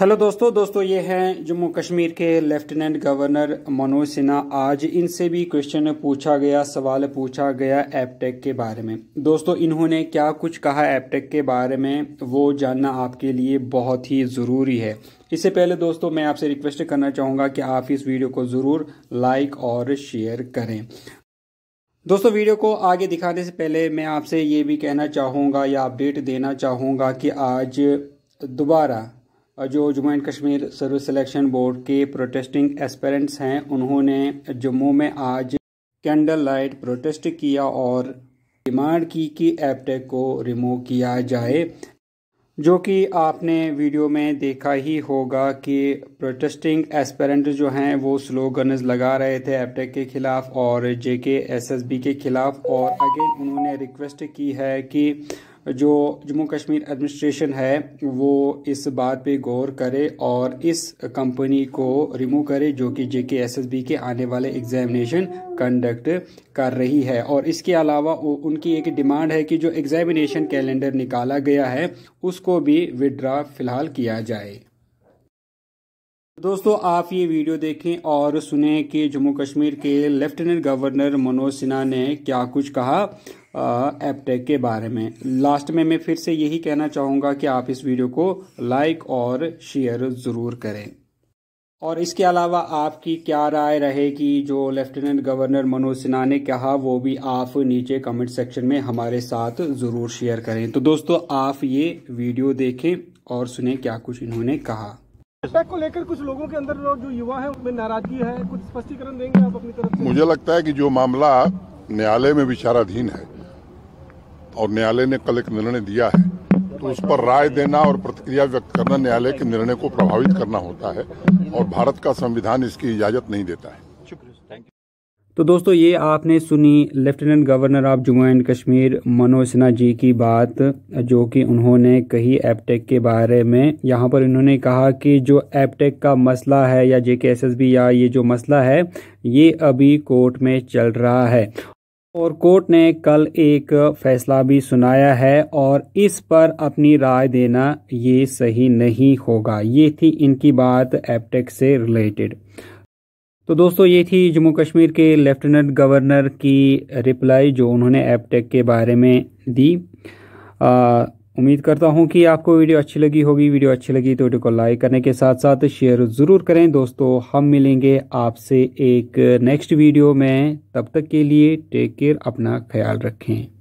hello दोस्तों दोस्तों ये हैं जम्मू कश्मीर के लेफ्टिनेंट गवर्नर मनोज सिन्हा आज इनसे भी क्वेश्चन पूछा गया सवाल पूछा गया एपटेक के बारे में दोस्तों इन्होंने क्या कुछ कहा एपटेक के बारे में वो जानना आपके लिए बहुत ही ज़रूरी है इससे पहले दोस्तों मैं आपसे रिक्वेस्ट करना चाहूँगा कि आप इस वीडियो को ज़रूर लाइक और शेयर करें दोस्तों वीडियो को आगे दिखाने से पहले मैं आपसे ये भी कहना चाहूँगा या अपडेट देना चाहूँगा कि आज दोबारा जो Jammu and Kashmir service selection board के प्रोटेस्टिंग एस्पेरेंट्स हैं उन्होंने जम्मू में आज कैंडल लाइट प्रोटेस्ट किया और डिमांड की कि एपटेक को रिमूव किया जाए जो कि आपने वीडियो में देखा ही होगा कि प्रोटेस्टिंग एस्पेरेंट जो हैं वो स्लोगन्स लगा रहे थे एपटेक के खिलाफ और जेके एसएसबी के खिलाफ और अगेन उन्होंने रिक्वेस्ट की है कि जो जम्मू कश्मीर एडमिनिस्ट्रेशन है वो इस बात पे गौर करे और इस कंपनी को रिमूव करे जो कि जे के एस एस बी के आने वाले एग्जामिनेशन कंडक्ट कर रही है और इसके अलावा उनकी एक डिमांड है कि जो एग्जामिनेशन कैलेंडर निकाला गया है उसको भी विड्रा फिलहाल किया जाए दोस्तों आप ये वीडियो देखें और सुने कि जम्मू कश्मीर के लेफ्टिनेंट गवर्नर मनोज सिन्हा ने क्या कुछ कहा एपटेक के बारे में लास्ट में मैं फिर से यही कहना चाहूँगा कि आप इस वीडियो को लाइक और शेयर ज़रूर करें और इसके अलावा आपकी क्या राय रहेगी जो लेफ्टिनेंट गवर्नर मनोज सिन्हा ने कहा वो भी आप नीचे कमेंट सेक्शन में हमारे साथ ज़रूर शेयर करें तो दोस्तों आप ये वीडियो देखें और सुने क्या कुछ इन्होंने कहा पैक को लेकर कुछ लोगों के अंदर जो युवा है उनमें नाराजगी है कुछ स्पष्टीकरण देंगे आप अपनी तरफ से मुझे लगता है कि जो मामला न्यायालय में विचाराधीन है और न्यायालय ने कल एक निर्णय दिया है तो उस पर राय देना और प्रतिक्रिया व्यक्त करना न्यायालय के निर्णय को प्रभावित करना होता है और भारत का संविधान इसकी इजाजत नहीं देता है तो दोस्तों ये आपने सुनी lieutenant governor of Jammu and Kashmir Manoj Sinha ji की बात जो कि उन्होंने कही एपटेक के बारे में यहाँ पर इन्होंने कहा कि जो एपटेक का मसला है या जे या ये जो मसला है ये अभी कोर्ट में चल रहा है और कोर्ट ने कल एक फैसला भी सुनाया है और इस पर अपनी राय देना ये सही नहीं होगा ये थी इनकी बात एपटेक से रिलेटेड तो दोस्तों ये थी जम्मू कश्मीर के लेफ्टिनेंट गवर्नर की रिप्लाई जो उन्होंने एपटेक के बारे में दी आ, उम्मीद करता हूं कि आपको वीडियो अच्छी लगी होगी वीडियो अच्छी लगी तो वीडियो को लाइक करने के साथ साथ शेयर ज़रूर करें दोस्तों हम मिलेंगे आपसे एक नेक्स्ट वीडियो में तब तक के लिए टेक केयर अपना ख्याल रखें